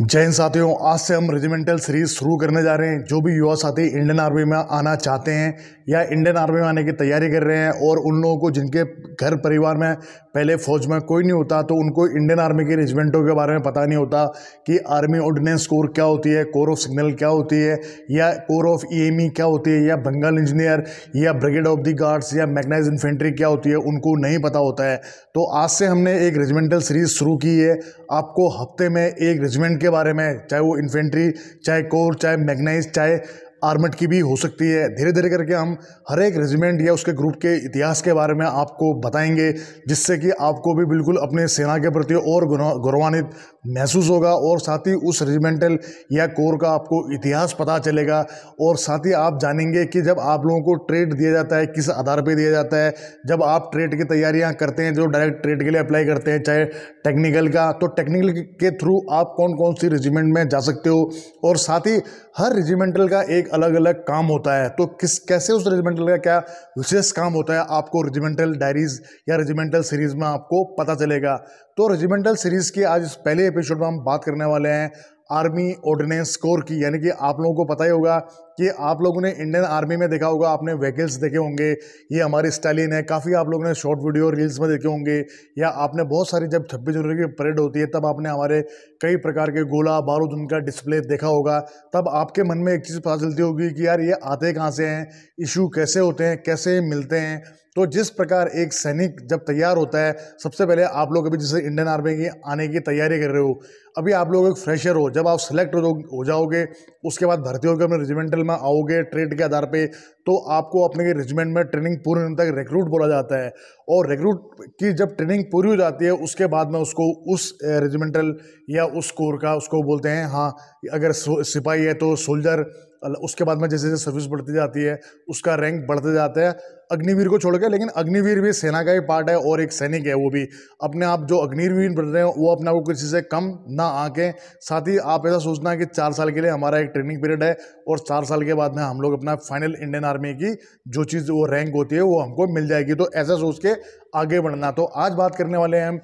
जय हिंद साथियों आज से हम रेजिमेंटल सीरीज शुरू करने जा रहे हैं जो भी युवा साथी इंडियन आर्मी में आना चाहते हैं या इंडियन आर्मी में आने की तैयारी कर रहे हैं और उन लोगों को जिनके घर परिवार में पहले फ़ौज में कोई नहीं होता तो उनको इंडियन आर्मी के रेजिमेंटों के बारे में पता नहीं होता कि आर्मी ऑर्डिनेंस कोर क्या होती है कोर ऑफ सिग्नल क्या होती है या कोर ऑफ ई क्या होती है या बंगाल इंजीनियर या ब्रिगेड ऑफ दी गार्ड्स या मैगनाइज इन्फेंट्री क्या होती है उनको नहीं पता होता है तो आज से हमने एक रेजिमेंटल सीरीज़ शुरू की है आपको हफ्ते में एक रेजिमेंट के बारे में चाहे वो इन्फेंट्री चाहे कोर चाहे मैगनाइज चाहे आर्मड की भी हो सकती है धीरे धीरे करके हम हर एक रेजिमेंट या उसके ग्रुप के इतिहास के बारे में आपको बताएंगे जिससे कि आपको भी बिल्कुल अपने सेना के प्रति और गौरवान्वित महसूस होगा और साथ ही उस रेजिमेंटल या कोर का आपको इतिहास पता चलेगा और साथ ही आप जानेंगे कि जब आप लोगों को ट्रेड दिया जाता है किस आधार पर दिया जाता है जब आप ट्रेड की तैयारियाँ करते हैं जो डायरेक्ट ट्रेड के लिए अप्लाई करते हैं चाहे टेक्निकल का तो टेक्निकल के थ्रू आप कौन कौन सी रेजिमेंट में जा सकते हो और साथ ही हर रेजिमेंटल का एक अलग अलग काम होता है तो किस कैसे उस रेजिमेंटल का क्या विशेष काम होता है आपको रेजिमेंटल डायरीज या रेजिमेंटल सीरीज़ में आपको पता चलेगा तो रेजिमेंटल सीरीज़ के आज इस पहले एपिसोड में हम बात करने वाले हैं आर्मी ऑर्डिनेंस कोर की यानी कि आप लोगों को पता ही होगा कि आप लोगों ने इंडियन आर्मी में देखा होगा आपने व्हीकल्स देखे होंगे ये हमारी स्टालिन है काफ़ी आप लोगों ने शॉर्ट वीडियो रील्स में देखे होंगे या आपने बहुत सारी जब छब्बीस जनवरी की परेड होती है तब आपने हमारे कई प्रकार के गोला बारूद उनका डिस्प्ले देखा होगा तब आपके मन में एक चीज़ पता चलती होगी कि यार ये आते कहाँ से हैं इशू कैसे होते हैं कैसे मिलते हैं तो जिस प्रकार एक सैनिक जब तैयार होता है सबसे पहले आप लोग अभी जैसे इंडियन आर्मी की आने की तैयारी कर रहे हो अभी आप लोग एक फ्रेशर हो जब आप सेलेक्ट हो जाओगे उसके बाद भर्ती होकर अपने रेजिमेंटल में आओगे ट्रेड के आधार पे तो आपको अपने रेजिमेंट में ट्रेनिंग पूरे होने तक रिक्रूट बोला जाता है और रिक्रूट की जब ट्रेनिंग पूरी हो जाती है उसके बाद में उसको उस रेजिमेंटल या उस कोर का उसको बोलते हैं हाँ अगर सिपाही है तो सोल्जर उसके बाद में जैसे जैसे सर्विस बढ़ती जाती है उसका रैंक बढ़ते जाता है अग्निवीर को छोड़ के लेकिन अग्निवीर भी सेना का ही पार्ट है और एक सैनिक है वो भी अपने आप जो अग्निवीर बन रहे हैं वो अपने आप को किसी से कम ना आके साथ ही आप ऐसा सोचना कि चार साल के लिए हमारा एक ट्रेनिंग पीरियड है और चार साल के बाद में हम लोग अपना फाइनल इंडियन आर्मी की जो चीज़ वो रैंक होती है वो हमको मिल जाएगी तो ऐसा सोच के आगे बढ़ना तो आज बात करने वाले हैं हम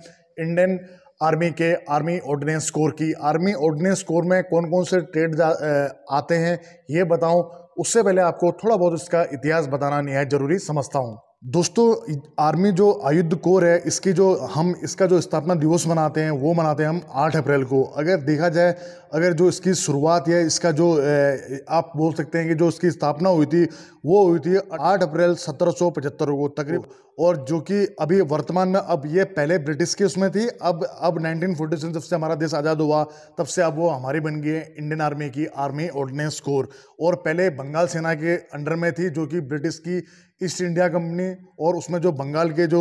इंडियन आर्मी के आर्मी ऑर्डिनेंस कोर की आर्मी ऑर्डिनेंस कोर में कौन कौन से ट्रेड आते हैं ये बताऊं उससे पहले आपको थोड़ा बहुत इसका इतिहास बताना नहायत ज़रूरी समझता हूँ दोस्तों आर्मी जो आयुध कोर है इसकी जो हम इसका जो स्थापना दिवस मनाते हैं वो मनाते हैं हम आठ अप्रैल को अगर देखा जाए अगर जो इसकी शुरुआत या इसका जो आप बोल सकते हैं कि जो इसकी स्थापना हुई थी वो हुई थी आठ अप्रैल सत्रह को तकरीब और जो कि अभी वर्तमान में अब ये पहले ब्रिटिश के उसमें थी अब अब नाइनटीन सेवन जब से हमारा देश आज़ाद हुआ तब से अब वो हमारी बन गई है इंडियन आर्मी की आर्मी ऑर्डिनेंस कोर और पहले बंगाल सेना के अंडर में थी जो कि ब्रिटिश की ईस्ट इंडिया कंपनी और उसमें जो बंगाल के जो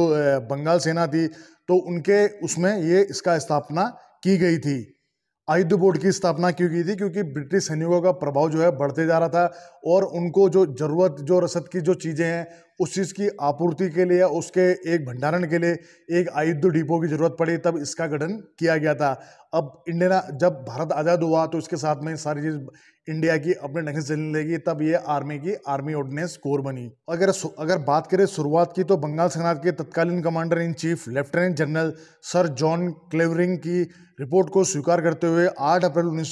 बंगाल सेना थी तो उनके उसमें ये इसका स्थापना की गई थी आयुध बोर्ड की स्थापना क्यों की थी क्योंकि ब्रिटिश सैनिकों का प्रभाव जो है बढ़ते जा रहा था और उनको जो ज़रूरत जो रसद की जो चीज़ें हैं उस चीज़ की आपूर्ति के लिए उसके एक भंडारण के लिए एक आयुद्ध डिपो की ज़रूरत पड़ी तब इसका गठन किया गया था अब इंडिया जब भारत आज़ाद हुआ तो इसके साथ में सारी चीज़ इंडिया की अपने ढंग से चलने लगी तब ये आर्मी की आर्मी ऑर्डिनेंस कोर बनी अगर अगर बात करें शुरुआत की तो बंगाल सेना के तत्कालीन commander in chief lieutenant general sir John Clavering की रिपोर्ट को स्वीकार करते हुए 8 अप्रैल उन्नीस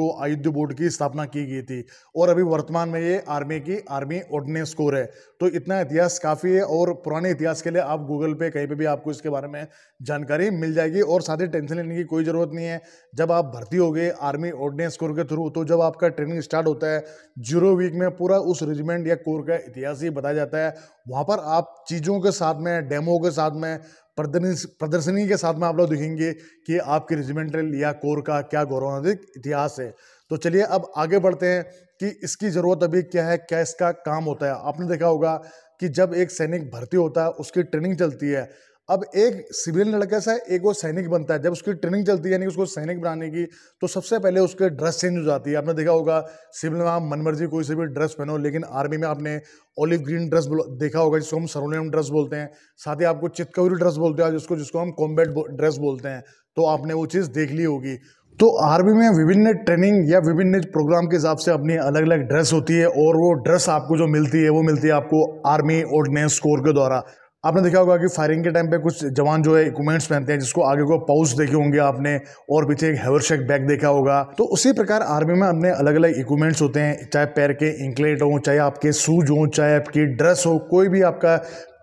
को आयुद्ध बोर्ड की स्थापना की गई थी और अभी वर्तमान में ये आर्मी की आर्मी ऑर्डिनेंस कोर है तो इतना पुराना इतिहास काफ़ी है और पुराने इतिहास के लिए आप गूगल पे कहीं पे भी आपको इसके बारे में जानकारी मिल जाएगी और साथ ही टेंशन लेने की कोई ज़रूरत नहीं है जब आप भर्ती हो गए आर्मी ऑर्डिनेंस कोर के थ्रू तो जब आपका ट्रेनिंग स्टार्ट होता है जीरो वीक में पूरा उस रेजिमेंट या कोर का इतिहास ही बताया जाता है वहाँ पर आप चीज़ों के साथ में डेमो के साथ में प्रदर्शनी के साथ में आप लोग दिखेंगे कि आपके रेजिमेंटल या कोर का क्या गौरवान्वित इतिहास है तो चलिए अब आगे बढ़ते हैं कि इसकी ज़रूरत अभी क्या है क्या इसका काम होता है आपने देखा होगा कि जब एक सैनिक भर्ती होता है उसकी ट्रेनिंग चलती है अब एक सिविल लड़के से एक वो सैनिक बनता है जब उसकी ट्रेनिंग चलती है यानी उसको सैनिक बनाने की तो सबसे पहले उसके ड्रेस चेंज हो जाती है आपने देखा होगा सिविल में आप मनमर्जी कोई से भी ड्रेस पहनो लेकिन आर्मी में आपने ओलिव ग्रीन ड्रेस देखा होगा जिसको हम सरोनियम ड्रेस बोलते हैं साथ ही आपको चितकवरी ड्रेस बोलते हैं जिसको जिसको हम कॉम्बैट ड्रेस बोलते हैं तो आपने वो चीज़ देख ली होगी तो आर्मी में विभिन्न ट्रेनिंग या विभिन्न प्रोग्राम के हिसाब से अपनी अलग अलग ड्रेस होती है और वो ड्रेस आपको जो मिलती है वो मिलती है आपको आर्मी ऑर्डिनेंस कोर के द्वारा आपने देखा होगा कि फायरिंग के टाइम पे कुछ जवान जो है इक्विपमेंट्स पहनते हैं जिसको आगे को पाउच देखे होंगे आपने और पीछे एक हेवर शेक बैग देखा होगा तो उसी प्रकार आर्मी में अपने अलग अलग इक्विपमेंट्स होते हैं चाहे पैर के इंकलेट हों चाहे आपके शूज हों चाहे आपकी ड्रेस हो कोई भी आपका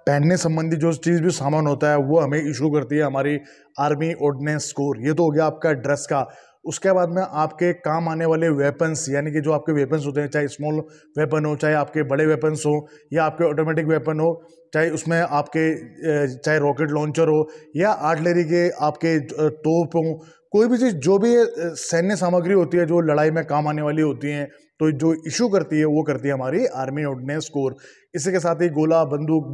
पहनने संबंधी जो चीज़ भी सामान होता है वो हमें इशू करती है हमारी आर्मी ऑर्डिनेंस कोर ये तो हो गया आपका ड्रेस का उसके बाद में आपके काम आने वाले वेपन्स यानी कि जो आपके वेपन्स होते हैं चाहे स्मॉल वेपन हो चाहे आपके बड़े वेपन्स हो या आपके ऑटोमेटिक वेपन हो चाहे उसमें आपके चाहे रॉकेट लॉन्चर हो या आर्टलरी के आपके तोप हों कोई भी चीज़ जो भी सैन्य सामग्री होती है जो लड़ाई में काम आने वाली होती है तो जो इशू करती है वो करती है हमारी आर्मी ऑर्डिनेंस कोर इसी के साथ ही गोला बंदूक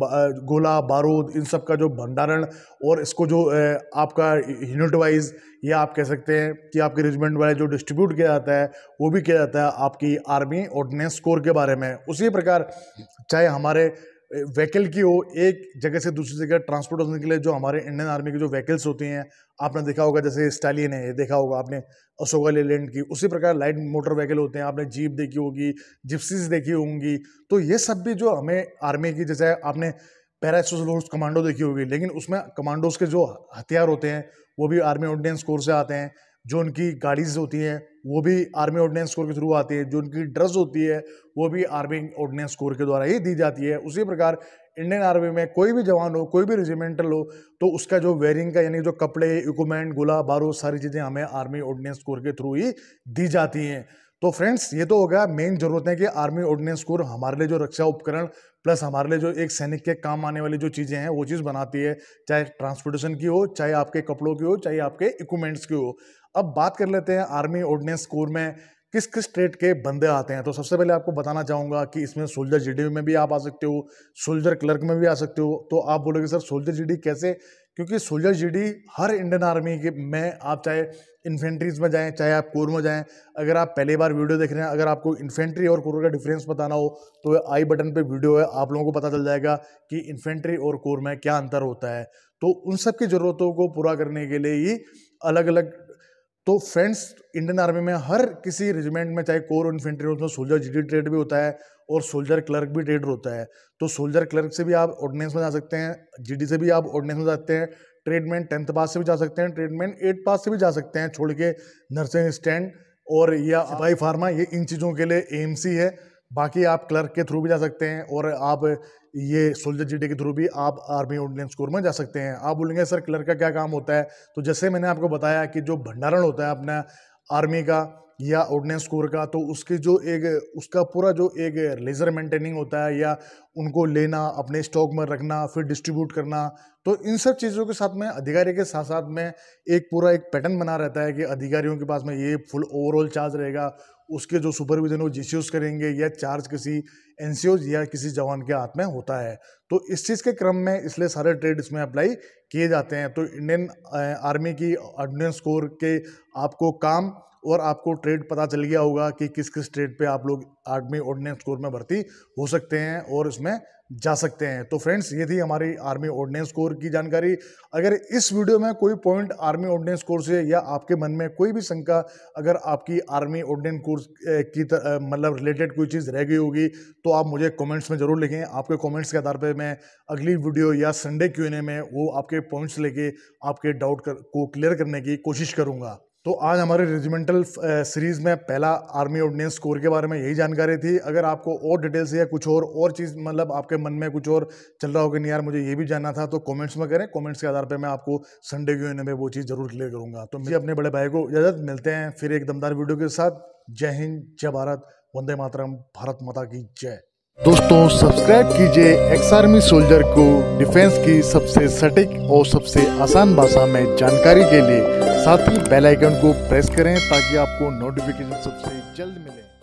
गोला बारूद इन सब का जो भंडारण और इसको जो आपका यूनिट वाइज या आप कह सकते हैं कि आपके रेजिमेंट वाले जो डिस्ट्रीब्यूट किया जाता है वो भी किया जाता है आपकी आर्मी ऑर्डिनेंस कोर के बारे में उसी प्रकार चाहे हमारे व्हीकल की हो एक जगह से दूसरी जगह ट्रांसपोर्ट होने के लिए जो हमारे इंडियन आर्मी की जो व्हीकल्स होती हैं आपने देखा होगा जैसे स्टालियन है ये देखा होगा आपने अशोका लेलैंड की उसी प्रकार लाइट मोटर व्हीकल होते हैं आपने जीप देखी होगी जिप्सीज देखी होंगी तो ये सब भी जो हमें आर्मी की जैसे आपने पैरासोशल फोर्स कमांडो देखी होगी लेकिन उसमें कमांडोज के जो हथियार होते हैं वो भी आर्मी ऑर्डिनेंस कोर से आते हैं जो उनकी गाड़ीज़ होती हैं वो भी आर्मी ऑर्डिनेंस कोर के थ्रू आती है जो उनकी ड्रेस होती है वो भी आर्मी ऑर्डिनेंस कोर के द्वारा ही दी जाती है उसी प्रकार इंडियन आर्मी में कोई भी जवान हो कोई भी रेजिमेंटल हो तो उसका जो वेयरिंग का यानी जो कपड़े इक्वमेंट गोला बारूद सारी चीज़ें हमें आर्मी ऑर्डिनेंस कोर के थ्रू ही दी जाती हैं तो फ्रेंड्स ये तो हो गया मेन जरूरत है कि आर्मी ऑर्डिनेंस कोर हमारे लिए जो रक्षा उपकरण प्लस हमारे लिए जो एक सैनिक के काम आने वाली जो चीज़ें हैं वो चीज़ बनाती है चाहे ट्रांसपोर्टेशन की हो चाहे आपके कपड़ों की हो चाहे आपके इक्विपमेंट्स की हो अब बात कर लेते हैं आर्मी ऑर्डिनेंस कोर में किस किस ट्रेड के बंदे आते हैं तो सबसे पहले आपको बताना चाहूँगा कि इसमें सोल्जर डी में भी आप आ सकते हो सोल्जर क्लर्क में भी आ सकते हो तो आप बोलोगे सर सोल्जर डी कैसे क्योंकि सोल्जर डी हर इंडियन आर्मी के में आप चाहे इन्फेंट्रीज में जाएं चाहे आप कोर में जाएं अगर आप पहली बार वीडियो देख रहे हैं अगर आपको इन्फेंट्री और कोर का डिफरेंस बताना हो तो आई बटन पे वीडियो है आप लोगों को पता चल जाएगा कि इन्फेंट्री और कोर में क्या अंतर होता है तो उन सब की ज़रूरतों को पूरा करने के लिए ही अलग अलग तो फ्रेंड्स इंडियन आर्मी में हर किसी रेजिमेंट में चाहे कोर इन्फेंट्री उसमें सोल्जर जी ट्रेड भी होता है और सोल्जर क्लर्क भी ट्रेड होता है तो सोल्जर क्लर्क से भी आप ऑर्डिनेंस में जा सकते हैं जीडी से भी आप ऑर्डिनेंस में जा सकते हैं ट्रेडमेंट टेंथ पास से भी जा सकते हैं ट्रेडमेंट एट पास से भी जा सकते हैं छोड़ के नर्सिंग स्टैंड और या सिपाही फार्मा ये इन चीज़ों के लिए एम है बाकी आप क्लर्क के थ्रू भी जा सकते हैं और आप ये सोल्जर जीडी के थ्रू भी आप आर्मी ऑर्डिनेंस कोर में जा सकते हैं आप बोलेंगे सर क्लर्क का क्या काम होता है तो जैसे मैंने आपको बताया कि जो भंडारण होता है अपना आर्मी का या ऑर्डिनेंस कोर का तो उसकी जो एक उसका पूरा जो एक लेज़र मेंटेनिंग होता है या उनको लेना अपने स्टॉक में रखना फिर डिस्ट्रीब्यूट करना तो इन सब चीज़ों के साथ में अधिकारी के साथ साथ में एक पूरा एक पैटर्न बना रहता है कि अधिकारियों के पास में ये फुल ओवरऑल चार्ज रहेगा उसके जो सुपरविजन वो जी करेंगे या चार्ज किसी एनसीओज या किसी जवान के हाथ में होता है तो इस चीज़ के क्रम में इसलिए सारे ट्रेड इसमें अप्लाई किए जाते हैं तो इंडियन आर्मी की ऑर्डिनेंस कोर के आपको काम और आपको ट्रेड पता चल गया होगा कि किस किस ट्रेड पे आप लोग आर्मी ऑर्डिनेंस कोर में भर्ती हो सकते हैं और इसमें जा सकते हैं तो फ्रेंड्स ये थी हमारी आर्मी ऑर्डिनेंस कोर की जानकारी अगर इस वीडियो में कोई पॉइंट आर्मी ऑर्डिनेंस कोर से या आपके मन में कोई भी शंका अगर आपकी आर्मी ऑर्डिनेंस कोर्स की मतलब रिलेटेड कोई चीज़ रह गई होगी तो आप मुझे कमेंट्स में ज़रूर लिखें आपके कमेंट्स के आधार पर मैं अगली वीडियो या संडे क्यू में वो आपके पॉइंट्स लेके आपके डाउट कर, को क्लियर करने की कोशिश करूंगा तो आज हमारे रेजिमेंटल सीरीज़ में पहला आर्मी ऑर्डिनेंस कोर के बारे में यही जानकारी थी अगर आपको और डिटेल्स या कुछ और और चीज़ मतलब आपके मन में कुछ और चल रहा होगा नहीं यार मुझे ये भी जानना था तो कमेंट्स में करें कमेंट्स के आधार पर मैं आपको संडे के में वो चीज़ ज़रूर क्लियर करूंगा तो मुझे अपने बड़े भाई को इजाज़त मिलते हैं फिर एक दमदार वीडियो के साथ जय हिंद जय भारत वंदे मातरम भारत माता की जय दोस्तों सब्सक्राइब कीजिए एक्स आर्मी सोल्जर को डिफेंस की सबसे सटीक और सबसे आसान भाषा में जानकारी के लिए साथ ही बेल आइकन को प्रेस करें ताकि आपको नोटिफिकेशन सबसे जल्द मिले